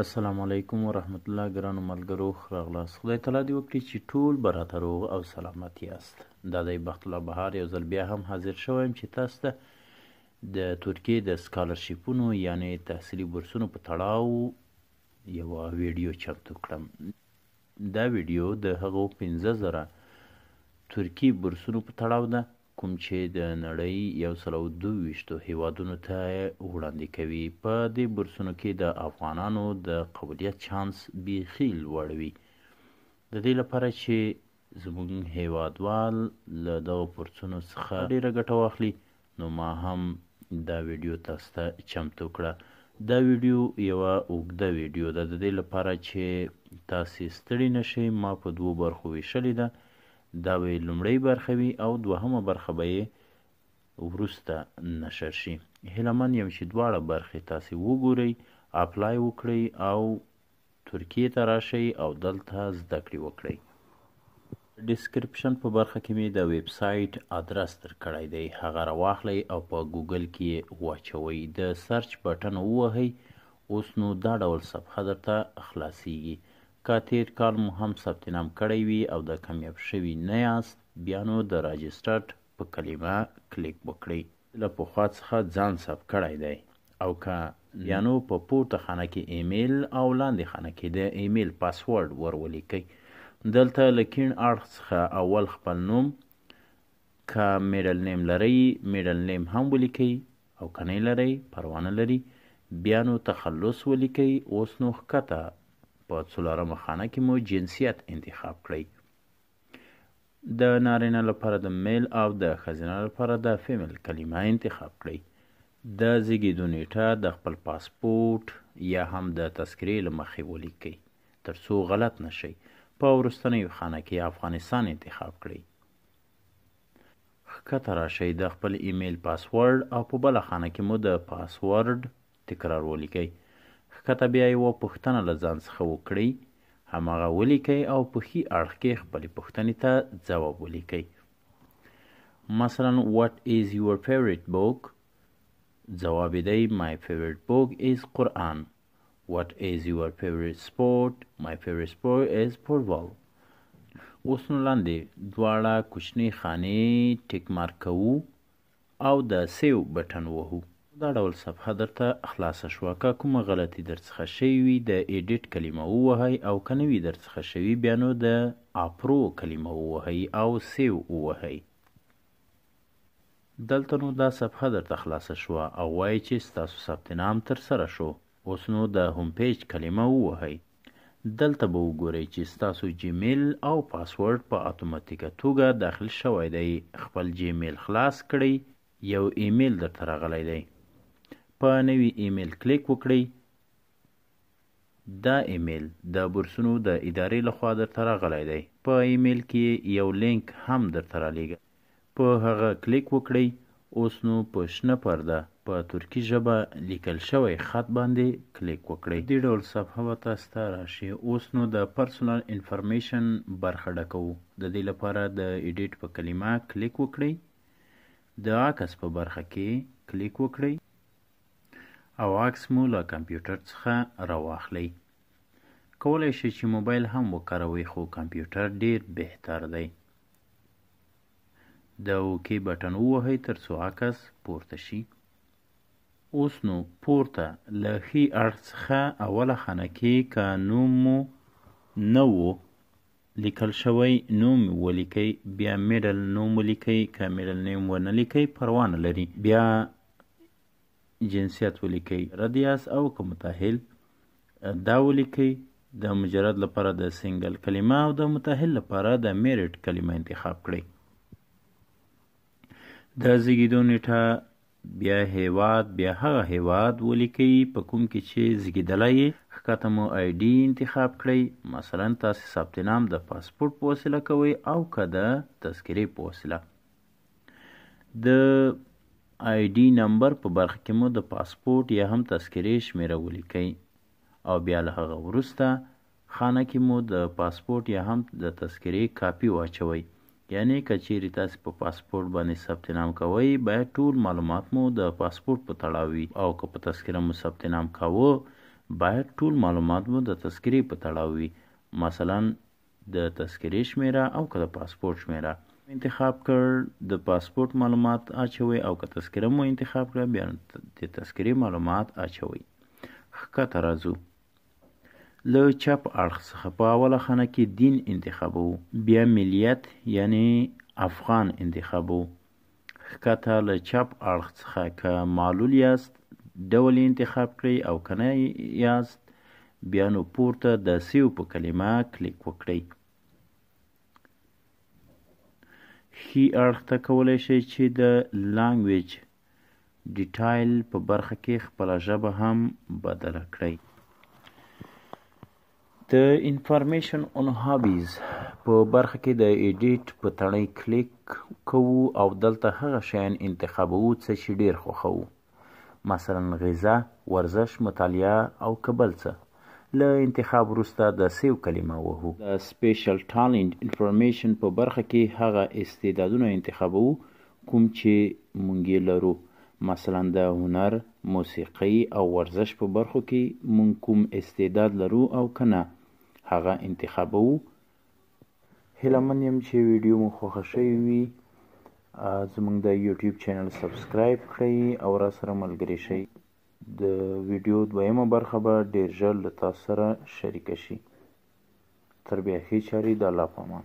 السلام علیکم ورحمت الله ګرانو ملګرو ښه راغلاست خدای تعالی دې وکړي چې ټول براته روغ او سلامت یاست دا دی بخت الله بهار یو ځل بیا هم حاضر شوی یم چې تاسو ته د ترکیې د سکالرشیپونو یعنی تحصیلي بورسونو په تړاو یوه ویډیو چمتو کړم دا ویډیو د هغو پنځه زره ترکي بورسونو په تړاو ده کوم چې د نړۍ یو سل او دوه ویشتو هیوادونو ته وړاندې کوي په دې برسونو کې د افغانانو د قبولیت چانس بیخي لوړ وي د دې لپاره چې زموږ هیوادوال له دغو پرسونو څخه ډیره ګټه واخلي نو ما هم دا ویډیو تاسو ته چمتو کړه دا ویډیو یوه اوږده ویډیو ده د دې لپاره چې تاسې ستړي نشئ ما په دوو برخو ویشلې ده دا به لومړۍ برخه وي او دوهمه برخه به یې وروسته نشر شي هیله من یم چې دواړه برخې تاسې وګورئ اپلای وکړئ او ترکیې ته راشئ او دلته زده کړې وکړئ ډسکرپشن په برخه کې مې د ویب سایټ ادرس در کړی دی هغه راواخلئ او په ګوګل کې یې واچوئ د سرچ بټن ووهئ اوس نو دا ډول صفحه درته خلاصیږي که تیر کال مو هم ثبت نام کړی وي او د کامیاب شوي نه یاست بیا نو د راجسټرډ په کلمه کلیک وکړئ له پخوا څخه ځان ثبت کړی دی او که بیا نو په پورته خانه کې ایمیل او لاندې خانه کې د ایمیل پاسورډ ور ولیکئ دلته له کیڼ اړخ څخه اول خپل نوم که میډل نیم لرئ میډل نیم هم ولیکئ او که نه لرئ پروا نه لري بیا نو تخلص ولیکئ اوس نو ښکته په څلورمه خانه کې مو جنسیت انتخاب کړئ د نارینه لپاره د میل او د ښځینه لپاره د فیمیل کلمه انتخاب کړئ د زیږیدو نیټه د خپل پاسپورټ یا هم د تذکرې له مخې ولیکئ ترڅو غلط نشئ په وروستنیو خانه کې افغانستان انتخاب کړئ ښکته راشئ د خپل ایمیل پاسورډ او په بله خانه کې مو د پاسورډ تکرار ولیکئ ښکته بیا یوه پوښتنه له ځان څخه وکړئ هماغه ولیکئ او په ښي اړخ کې خپلې پوښتنې ته ځواب ولیکئ مثلا what is your favorite book ځواب یې دی my favorite book is قرآن what is your favorite sport my favorite sport is football اوس نو لاندې دواړه کوچنۍ خانې ټیک مارک کوو او د سیو بټن وهو دا ډول صفحه درته خلاصه شوه که کومه غلطي درڅخه شوې وي د ایډیټ کلمه ووهئ او که نه وي درڅخه شوي بیا نو د اپرو کلمه ووهئ او سیو ووهئ دلته نو دا صفحه درته خلاصه شوه او وایي چې ستاسو ثبت نام ترسره شو اوس نو د هوم پیج کلمه ووهئ دلته به وګورئ چې ستاسو جیمیل او پاسورډ په پا اتوماتیکه توګه داخل شوی دی خپل جیمیل خلاص کړئ یو ایمیل درته راغلی دی په نوي ایمیل کلیک وکړئ. دا ایمیل د بورسونو د ادارې لخوا درته راغلی دی په ایمیل کې یو لینک هم درته رالیږه په هغه کلیک وکړئ اوس نو په شنه پرده په ترکی ژبه لیکل شوی خط باندې کلیک وکړئ دې ډول صفحه به تاسو ته راشي اوس نو د پرسونل انفارمیشن برخه ډکوو د دې لپاره د ایډیټ په کلمه کلیک وکړئ د عکس په برخه کې کلیک وکړئ او عکس مو له کمپیوټر څخه راواخلئ کولی شئ چې موبایل هم وکاروئ خو کمپیوټر ډیر بهتر دی د اوکی بټن ووهئ ترڅو عکس پورته شي اوس نو پورته له ښي اړخ څخه اوله خانه کې که نوم مو نه و لیکل شوی نوم ولیکئ بیا میډل نوم ولیکئ که میډل نیم ونه لیکئ پروا نه لري بیا جنسیت ولیکئ رد یاست او که متاهل دا ولیکئ د مجرد لپاره د سنگل کلمه او د متأهل لپاره د میرټ کلمه انتخاب کړئ د زیږیدو نیټه بیا هیواد بیا هغه هیواد ولیکئ په کوم کې چې زیږیدلی یې ښکته مو آی ډي انتخاب کړئ مثلا تاسې ثبت نام د پاسپورټ په وسیله کوئ او که د تذکرې په وسیله د آی ډي نمبر په برخه کې مو د پاسپورټ یا هم تذکرې شمیره ولیکئ او بیا له هغه وروسته خانه کې مو د پاسپورټ یا هم د تذکرې کاپي واچوئ یعنی که چیرې تاسو په پاسپورت باندې ثبت نام کوئ باید ټول معلومات مو د پاسپورت په تړاو وي او که په تذکره مو ثبت نام کاوه باید ټول معلومات مو د تذکرې په تړاو وي مثلا د تذکرې شمیره او که د پاسپورت شمیره انتخاب کړ د پاسپورت معلومات اچوي او که تذکره مو انتخاب کړ بیا د تذکرې معلومات اچوي ښکته راځو له چپ اړخ څخه په اوله خانه کې دین انتخابو بیا ملیت یعنی افغان انتخابو ښکته له چپ اړخ څخه که معلول یاست ډول انتخاب کړئ او که نه یاست بیا نو پورته د سیو په کلمه کلیک وکړئ ښي اړخ ته کولی شئ چې د لانګویج ډیټایل په برخه کې خپله ژبه هم بدله کړئ د انفارمیشن اون هابیز په برخه کې د ایډیټ په تڼۍ کلیک کوو او دلته هغه شیان انتخابوو څه چې ډیر خوښوو مثلا غذا ورزش مطالعه او که بل څه له انتخاب وروسته د سیو کلمه وهو د سپیشل ټالنت انفارمیشن په برخه کې هغه استعدادونه انتخابو کوم چې مونږ لرو مثلا د هنر موسیقي او ورزش په برخو کې مونږ کوم استعداد لرو او کنه هغه انتخابو هیله من یم چې ویډیو مو خوښه شوی وي زمونږ د یوټیوب چینل سبسکرایب کړئ او را سره ملګری شئ د ویډیو دویمه برخه به ډیر ژر له تاسو سره شریکه شي تر بیا ښې چارې د الله په امان